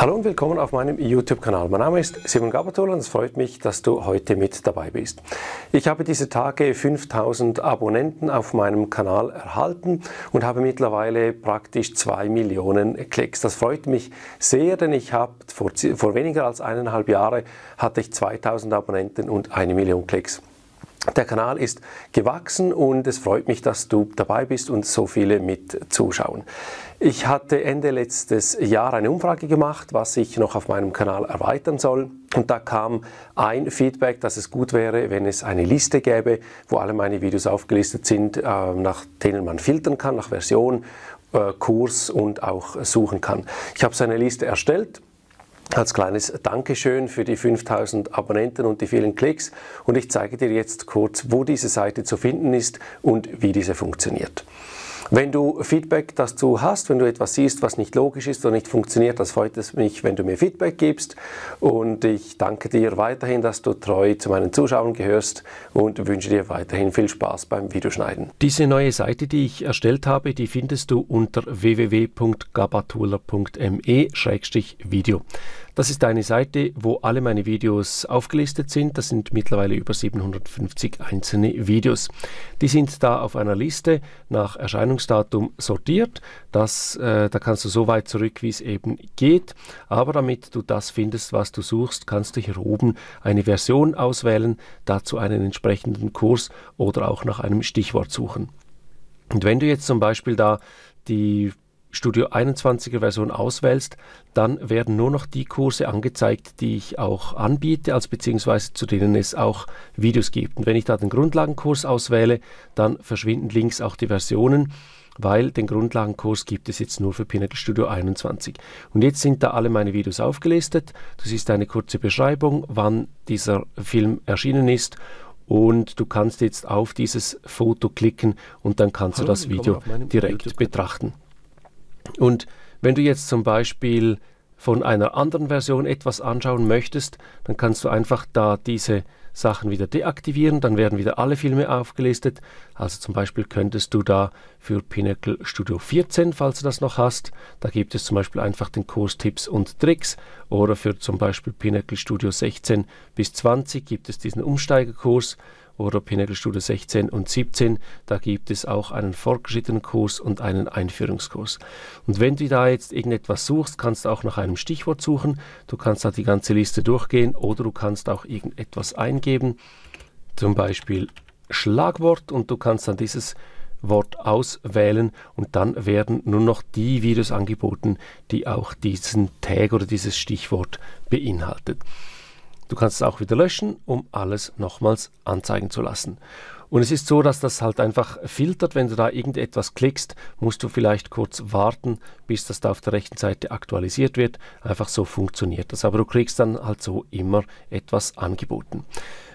Hallo und willkommen auf meinem YouTube-Kanal. Mein Name ist Simon Gabertol und es freut mich, dass du heute mit dabei bist. Ich habe diese Tage 5000 Abonnenten auf meinem Kanal erhalten und habe mittlerweile praktisch 2 Millionen Klicks. Das freut mich sehr, denn ich habe vor, vor weniger als eineinhalb Jahren hatte ich 2000 Abonnenten und eine Million Klicks. Der Kanal ist gewachsen und es freut mich, dass du dabei bist und so viele mit zuschauen. Ich hatte Ende letztes Jahr eine Umfrage gemacht, was ich noch auf meinem Kanal erweitern soll. Und da kam ein Feedback, dass es gut wäre, wenn es eine Liste gäbe, wo alle meine Videos aufgelistet sind, äh, nach denen man filtern kann, nach Version, äh, Kurs und auch suchen kann. Ich habe so eine Liste erstellt als kleines Dankeschön für die 5000 Abonnenten und die vielen Klicks und ich zeige dir jetzt kurz, wo diese Seite zu finden ist und wie diese funktioniert. Wenn du Feedback dazu hast, wenn du etwas siehst, was nicht logisch ist oder nicht funktioniert, das freut es mich, wenn du mir Feedback gibst. Und ich danke dir weiterhin, dass du treu zu meinen Zuschauern gehörst und wünsche dir weiterhin viel Spaß beim Videoschneiden. Diese neue Seite, die ich erstellt habe, die findest du unter www.gabatuler.me-video. Das ist eine Seite, wo alle meine Videos aufgelistet sind. Das sind mittlerweile über 750 einzelne Videos. Die sind da auf einer Liste nach Erscheinungsdatum sortiert. Das, äh, da kannst du so weit zurück, wie es eben geht. Aber damit du das findest, was du suchst, kannst du hier oben eine Version auswählen, dazu einen entsprechenden Kurs oder auch nach einem Stichwort suchen. Und wenn du jetzt zum Beispiel da die Studio 21er Version auswählst, dann werden nur noch die Kurse angezeigt, die ich auch anbiete, als beziehungsweise zu denen es auch Videos gibt. Und wenn ich da den Grundlagenkurs auswähle, dann verschwinden links auch die Versionen, weil den Grundlagenkurs gibt es jetzt nur für Pinnacle Studio 21. Und jetzt sind da alle meine Videos aufgelistet. Du siehst eine kurze Beschreibung, wann dieser Film erschienen ist und du kannst jetzt auf dieses Foto klicken und dann kannst Hallo, du das Video direkt betrachten. Und wenn du jetzt zum Beispiel von einer anderen Version etwas anschauen möchtest, dann kannst du einfach da diese Sachen wieder deaktivieren, dann werden wieder alle Filme aufgelistet. Also zum Beispiel könntest du da für Pinnacle Studio 14, falls du das noch hast, da gibt es zum Beispiel einfach den Kurs Tipps und Tricks oder für zum Beispiel Pinnacle Studio 16 bis 20 gibt es diesen Umsteigerkurs oder Pinnacle-Studio 16 und 17. Da gibt es auch einen fortgeschrittenen Kurs und einen Einführungskurs. Und wenn du da jetzt irgendetwas suchst, kannst du auch nach einem Stichwort suchen. Du kannst da die ganze Liste durchgehen oder du kannst auch irgendetwas eingeben, zum Beispiel Schlagwort und du kannst dann dieses Wort auswählen und dann werden nur noch die Videos angeboten, die auch diesen Tag oder dieses Stichwort beinhaltet. Du kannst es auch wieder löschen, um alles nochmals anzeigen zu lassen. Und es ist so, dass das halt einfach filtert. Wenn du da irgendetwas klickst, musst du vielleicht kurz warten, bis das da auf der rechten Seite aktualisiert wird. Einfach so funktioniert das. Aber du kriegst dann halt so immer etwas angeboten.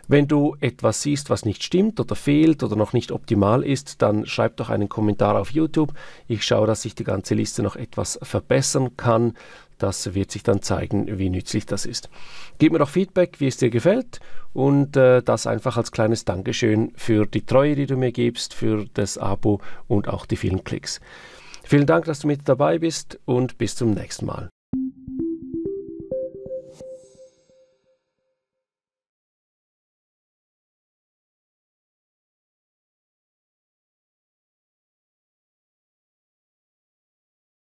Wenn du etwas siehst, was nicht stimmt oder fehlt oder noch nicht optimal ist, dann schreib doch einen Kommentar auf YouTube. Ich schaue, dass ich die ganze Liste noch etwas verbessern kann. Das wird sich dann zeigen, wie nützlich das ist. Gib mir doch Feedback, wie es dir gefällt und äh, das einfach als kleines Dankeschön für die Treue, die du mir gibst, für das Abo und auch die vielen Klicks. Vielen Dank, dass du mit dabei bist und bis zum nächsten Mal.